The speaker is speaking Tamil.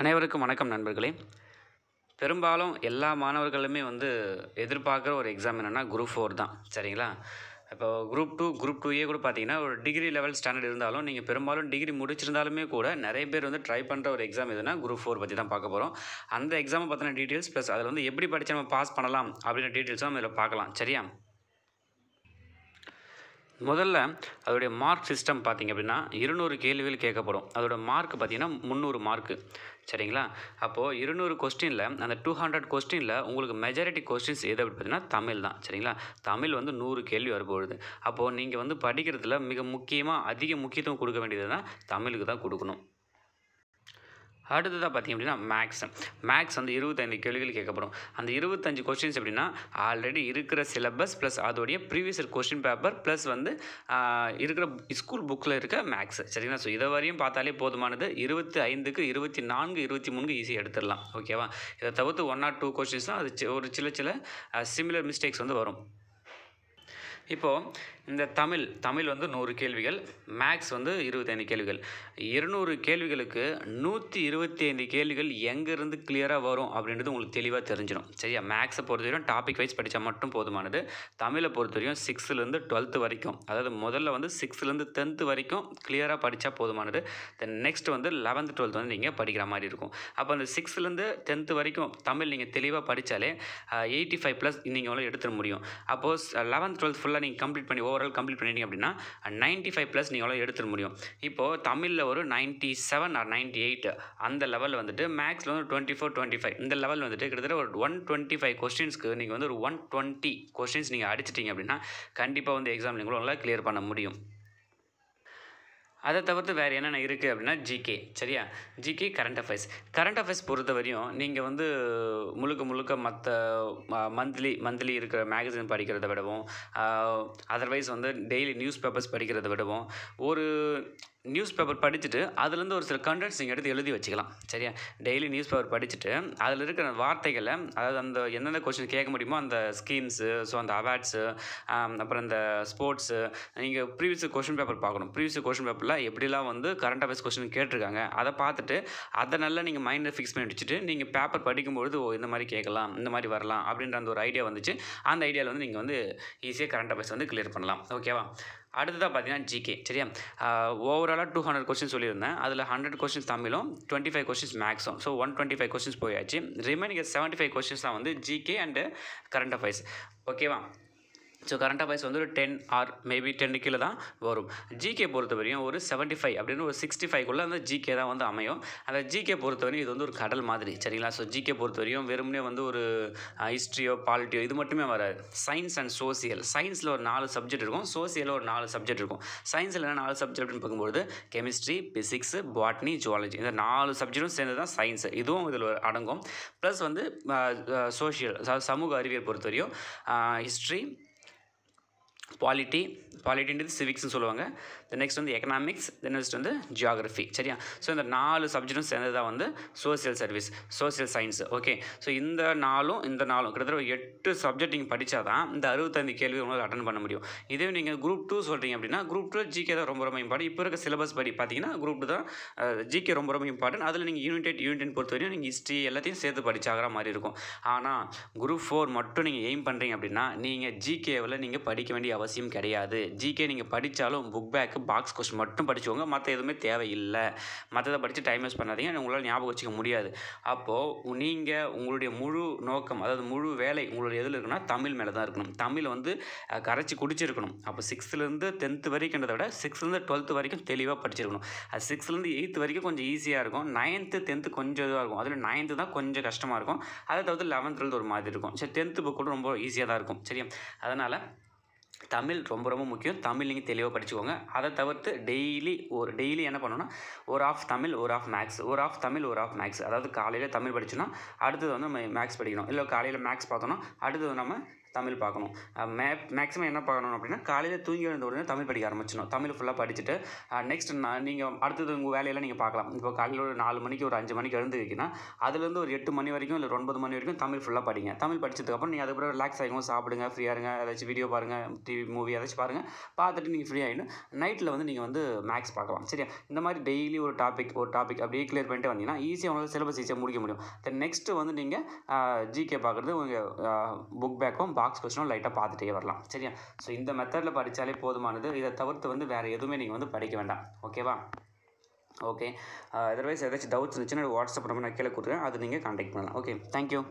அனைவருக்கும் வணக்கம் நண்பர்களே பெரும்பாலும் எல்லா மாணவர்களுமே வந்து எதிர்பார்க்குற ஒரு எக்ஸாம் என்னென்னா குரூப் ஃபோர் தான் சரிங்களா இப்போ குரூப் டூ குரூப் டூயே கூட பார்த்தீங்கன்னா ஒரு டிகிரி லெவல் ஸ்டாண்டர்ட் இருந்தாலும் நீங்கள் பெரும்பாலும் டிகிரி முடிச்சிருந்தாலுமே கூட நிறைய பேர் வந்து ட்ரை பண்ணுற ஒரு எக்ஸாம் எதுனா குரூப் ஃபோர் பற்றி தான் பார்க்க போகிறோம் அந்த எக்ஸாமை பற்றின டீட்டெயில்ஸ் ப்ளஸ் அதில் வந்து எப்படி படித்து நம்ம பாஸ் பண்ணலாம் அப்படின்ற டீட்டெயில்ஸும் நம்ம இதில் பார்க்கலாம் சரியா முதல்ல அதோடைய மார்க் சிஸ்டம் பார்த்திங்க அப்படின்னா இருநூறு கேள்விகள் கேட்கப்படும் அதோட மார்க் பார்த்திங்கன்னா முந்நூறு மார்க்கு சரிங்களா அப்போது இருநூறு கொஸ்டினில் அந்த டூ ஹண்ட்ரட் கொஸ்டினில் உங்களுக்கு மெஜாரிட்டி கொஸ்டின்ஸ் எது அப்படி பார்த்தீங்கன்னா தமிழ் தான் சரிங்களா தமிழ் வந்து நூறு கேள்வி வரப்போகுது அப்போது நீங்கள் வந்து படிக்கிறதுல மிக முக்கியமாக அதிக முக்கியத்துவம் கொடுக்க வேண்டியதுன்னா தமிழுக்கு தான் கொடுக்கணும் அடுத்ததாக பார்த்திங்க அப்படின்னா மேக்ஸ் மேக்ஸ் வந்து இருபத்தைந்து கேள்விகள் கேட்கப்படும் அந்த இருபத்தஞ்சு கொஸ்டின்ஸ் எப்படின்னா ஆல்ரெடி இருக்கிற சிலபஸ் ப்ளஸ் அதோடைய ப்ரீவியஸ் கொஸ்டின் பேப்பர் ப்ளஸ் வந்து இருக்கிற ஸ்கூல் புக்கில் இருக்க மேக்ஸ் சரிங்களா ஸோ இதை வரையும் பார்த்தாலே போதுமானது இருபத்தி ஐந்துக்கு இருபத்தி நான்கு இருபத்தி மூணுக்கு ஈஸியாக எடுத்துடலாம் ஓகேவா இதை தவிர்த்து ஒன் ஆர் டூ தான் அது ஒரு சில சில சிமிலர் மிஸ்டேக்ஸ் வந்து வரும் இப்போது இந்த தமிழ் தமிழ் வந்து நூறு கேள்விகள் மேக்ஸ் வந்து இருபத்தைந்து கேள்விகள் இருநூறு கேள்விகளுக்கு நூற்றி இருபத்தி ஐந்து கேள்விகள் எங்கேருந்து கிளியராக வரும் அப்படின்றது உங்களுக்கு தெளிவாக தெரிஞ்சிடும் சரியா மேக்ஸை பொறுத்த வரைக்கும் டாபிக் வைஸ் படித்தா மட்டும் போதுமானது தமிழை பொறுத்த வரைக்கும் சிக்ஸ்த்துலேருந்து டுவெல்த்து வரைக்கும் அதாவது முதல்ல வந்து சிக்ஸ்த்துலேருந்து டென்த்து வரைக்கும் கிளியராக படித்தா போதுமானது தென் நெக்ஸ்ட் வந்து லெவன்த்து டுவெல்த் வந்து நீங்கள் படிக்கிற மாதிரி இருக்கும் அப்போ அந்த சிக்ஸ்த்துலேருந்து டென்த்து வரைக்கும் தமிழ் நீங்கள் தெளிவாக படித்தாலே எயிட்டி ஃபைவ் ப்ளஸ் நீங்கள் எவ்வளோ எடுத்துட முடியும் அப்போது லெவன்த் டுவெல்த் ஃபுல்லாக நீங்கள் கம்ப்ளீட் பண்ணி ஓவரால் கம்ப்ளீட் பண்ணிட்டீங்க அப்படின்னா நைன்ட்டி ஃபைவ் ப்ளஸ் நீங்கள் எவ்வளோ எடுத்துட முடியும் இப்போது தமிழில் ஒரு ninety seven or ninety eight அந்த லெவல் வந்துட்டு மேக்ஸில் வந்து டுவெண்ட்டி ஃபோர் டுவெண்ட்டி ஃபைவ் இந்த லெவல் வந்துட்டு கிட்டத்தட்ட ஒரு ஒன் டுவெண்ட்டி ஃபைவ் கொஸ்டின்ஸ்க்கு நீங்கள் வந்து ஒரு ஒன் டுவெண்ட்டி கொஸ்டின்ஸ் நீங்கள் அடிச்சிட்டிங்க அப்படின்னா கண்டிப்பாக வந்து எக்ஸாம் நீங்களும் நல்லா கிளியர் பண்ண முடியும் அதை தவிர்த்து வேறு என்னென்ன இருக்குது அப்படின்னா ஜிகே சரியா GK current affairs current affairs பொறுத்த வரையும் நீங்கள் வந்து முழுக்க முழுக்க மற்ற மந்த்லி மந்த்லி இருக்கிற மேகசின் படிக்கிறத விடவும் அதர்வைஸ் வந்து டெய்லி நியூஸ் பேப்பர்ஸ் படிக்கிறத விடவும் ஒரு நியூஸ் பேப்பர் படிச்சுட்டு அதுலேருந்து ஒரு சில கண்டென்ட்ஸ் நீங்கள் எடுத்து எழுதி வச்சுக்கலாம் சரியா டெய்லி நியூஸ் பேப்பர் படிச்சுட்டு அதில் இருக்கிற வார்த்தைகளை அதாவது அந்த எந்தெந்த கொஸ்டின் கேட்க முடியுமோ அந்த ஸ்கீம்ஸு ஸோ அந்த அவார்ட்ஸு அப்புறம் இந்த ஸ்போர்ட்ஸு நீங்கள் ப்ரீவியஸ் கொஷின் பேப்பர் பார்க்கணும் ப்ரீவியஸ் கொஷின் பேப்பரில் பேப்பரில் எப்படிலாம் வந்து கரண்ட் அஃபேர்ஸ் கொஸ்டின் கேட்டிருக்காங்க அதை பார்த்துட்டு அதை நல்லா நீங்கள் மைண்டில் ஃபிக்ஸ் பண்ணி வச்சுட்டு நீங்கள் பேப்பர் படிக்கும்பொழுது ஓ இந்த மாதிரி கேட்கலாம் இந்த மாதிரி வரலாம் அப்படின்ற அந்த ஒரு ஐடியா வந்துச்சு அந்த ஐடியாவில் வந்து நீங்கள் வந்து ஈஸியாக கரண்ட் அஃபேர்ஸ் வந்து கிளியர் பண்ணலாம் ஓகேவா அடுத்ததாக பார்த்தீங்கன்னா ஜிகே சரியா ஓவராலாக டூ ஹண்ட்ரட் கொஸ்டின் சொல்லியிருந்தேன் அதில் ஹண்ட்ரட் கொஸ்டின்ஸ் தமிழும் டுவெண்ட்டி ஃபைவ் கொஸ்டின்ஸ் மேக்ஸும் so one twenty five questions போயாச்சு ரிமைனிங் செவன்ட்டி ஃபைவ் கொஸ்டின்ஸ் தான் வந்து ஜிகே அண்டு கரண்ட் அஃபேர்ஸ் ஓகேவா ஸோ கரண்ட் அஃபேர்ஸ் வந்து ஒரு டென் ஆர் மேபி டென் கீழே தான் வரும் ஜிகே பொறுத்த வரையும் ஒரு செவன்ட்டி ஃபைவ் அப்படின்னு ஒரு சிக்ஸ்டி ஃபைவ்க்குள்ளே அந்த ஜிகே தான் வந்து அமையும் அந்த ஜிகே பொறுத்த வரையும் இது வந்து ஒரு கடல் மாதிரி சரிங்களா ஸோ ஜிகே பொறுத்த வரையும் வெறுமனே வந்து ஒரு ஹிஸ்ட்ரியோ பாலிட்டியோ இது மட்டுமே வராது சயின்ஸ் அண்ட் சோசியல் சயின்ஸில் ஒரு நாலு சப்ஜெக்ட் இருக்கும் சோசியலில் ஒரு நாலு சப்ஜெக்ட் இருக்கும் சயின்ஸில் என்ன நாலு சப்ஜெக்ட் அப்படின்னு பார்க்கும்போது கெமிஸ்ட்ரி பிசிக்ஸ் பாட்னி ஜுவாலஜி இந்த நாலு சப்ஜெக்டும் சேர்ந்து தான் சயின்ஸ் இதுவும் இதில் அடங்கும் ப்ளஸ் வந்து சோஷியல் சமூக அறிவியல் பொறுத்த வரையும் ஹிஸ்ட்ரி பாலிட்டி பாலிட்டின்றது சிவிக்ஸ்னு சொல்லுவாங்க தென் நெக்ஸ்ட் வந்து எக்கனாமிக்ஸ் தென் நெக்ஸ்ட் வந்து ஜியாகிரஃபி சரியா ஸோ இந்த நாலு சப்ஜெக்டும் சேர்ந்தது தான் வந்து social service social science okay so இந்த நாளும் இந்த நாளும் கிட்டத்தட்ட எட்டு சப்ஜெக்ட் நீங்கள் படித்தா தான் இந்த அறுபத்தஞ்சு கேள்வி உங்களால் அட்டன் பண்ண முடியும் இதே நீங்கள் குரூப் டூ சொல்கிறீங்க அப்படின்னா குரூப் டூ ஜிகே தான் ரொம்ப ரொம்ப இம்பார்ட்டன் இப்போ இருக்க சிலபஸ் படி பார்த்தீங்கன்னா குரூப் தான் ஜிகே ரொம்ப ரொம்ப இம்பார்ட்டன்ட் அதில் நீங்கள் யூனிட் யூனிட் பொறுத்த வரையும் நீங்கள் ஹிஸ்ட்ரி எல்லாத்தையும் சேர்த்து படிச்சாகிற மாதிரி இருக்கும் ஆனால் குரூப் ஃபோர் மட்டும் நீங்கள் எய்ம் பண்ணுறீங்க அப்படின்னா நீங்கள் ஜிகேவில் நீங்கள் படிக்க வேண்டிய அவசியம் கிடையாது ஜிகே நீங்கள் படித்தாலும் புக் பேக்கு பாக்ஸ் கொஸ்ட் மட்டும் படிச்சுக்கோங்க மற்ற எதுவுமே தேவையில்லை மற்றதை படித்து டைம் வேஸ்ட் பண்ணாதீங்க உங்களால் ஞாபகம் வச்சுக்க முடியாது அப்போது நீங்கள் உங்களுடைய முழு நோக்கம் அதாவது முழு வேலை உங்களுடைய எதில் இருக்குன்னா தமிழ் மேலே தான் இருக்கணும் தமிழ் வந்து கரைச்சி குடிச்சிருக்கணும் அப்போ சிக்ஸ்த்துலேருந்து டென்த்து வரைக்கும்ன்றதை விட சிக்ஸ்த்துலேருந்து டுவெல்த்து வரைக்கும் தெளிவாக படிச்சிருக்கணும் அது சிக்ஸ்த்துலேருந்து எயித்து வரைக்கும் கொஞ்சம் ஈஸியாக இருக்கும் நைன்த்து டென்த்து கொஞ்சம் இதுவாக இருக்கும் அதில் நைன்த்து தான் கொஞ்சம் கஷ்டமாக இருக்கும் அதை தவிர்த்து லெவன்த்துலேருந்து ஒரு மாதிரி இருக்கும் சரி டென்த்து புக் கூட ரொம்ப ஈஸியாக தான் இருக்கும் சரியா அதனால் தமிழ் ரொம்ப ரொம்ப முக்கியம் தமிழ் நீங்கள் தெளிவாக படிச்சுக்கோங்க அதை தவிர்த்து டெய்லி ஒரு டெய்லி என்ன பண்ணணும்னா ஒரு ஆஃப் தமிழ் ஒரு ஆஃப் மேக்ஸ் ஒரு ஆஃப் தமிழ் ஒரு ஆஃப் மேக்ஸ் அதாவது காலையில் தமிழ் படிச்சோன்னா அடுத்தது வந்து நம்ம மேக்ஸ் படிக்கணும் இல்லை காலையில் மேக்ஸ் பார்த்தோன்னா அடுத்தது நம்ம தமிழ் பார்க்கணும் மே மேக்ஸிமம் என்ன பார்க்கணும் அப்படின்னா காலையில் தூங்கி எழுந்த உடனே தமிழ் படிக்க ஆரம்பிச்சிடணும் தமிழ் ஃபுல்லாக படிச்சுட்டு நெக்ஸ்ட் நான் நீங்கள் அடுத்தது உங்கள் வேலையெல்லாம் நீங்கள் பார்க்கலாம் இப்போ காலையில் ஒரு நாலு மணிக்கு ஒரு அஞ்சு மணிக்கு எழுந்துக்கிங்கன்னா அதுலேருந்து ஒரு எட்டு மணி வரைக்கும் இல்லை ஒன்பது மணி வரைக்கும் தமிழ் ஃபுல்லாக படிங்க தமிழ் படித்ததுக்கப்புறம் நீங்கள் அதுக்கப்புறம் ரிலாக்ஸ் ஆகும் சாப்பிடுங்க ஃப்ரீயாக இருங்க ஏதாச்சும் வீடியோ பாருங்கள் டிவி மூவி ஏதாச்சும் பாருங்கள் பார்த்துட்டு நீங்கள் ஃப்ரீ ஆகிடும் நைட்டில் வந்து நீங்கள் வந்து மேக்ஸ் பார்க்கலாம் சரியா இந்த மாதிரி டெய்லி ஒரு டாபிக் ஒரு டாபிக் அப்படியே கிளியர் பண்ணிட்டு வந்தீங்கன்னா ஈஸியாக உங்களால் சிலபஸ் ஈஸியாக முடிக்க முடியும் தென் நெக்ஸ்ட்டு வந்து நீங்கள் ஜிகே பார்க்குறது உங்கள் புக் பேக்கும் பாக்ஸ் கொஸ்டினும் லைட்டாக பார்த்துட்டே வரலாம் சரியா ஸோ இந்த மெத்தடில் படித்தாலே போதுமானது இதை தவிர்த்து வந்து வேறு எதுவுமே நீங்கள் வந்து படிக்க வேண்டாம் ஓகேவா ஓகே அதர்வைஸ் ஏதாச்சும் டவுட்ஸ் இருந்துச்சுன்னா வாட்ஸ்அப் நம்பர் நான் கீழே கொடுக்குறேன் அது நீங்கள் கான்டாக்ட் பண்ணலாம் ஓகே தேங்க்யூ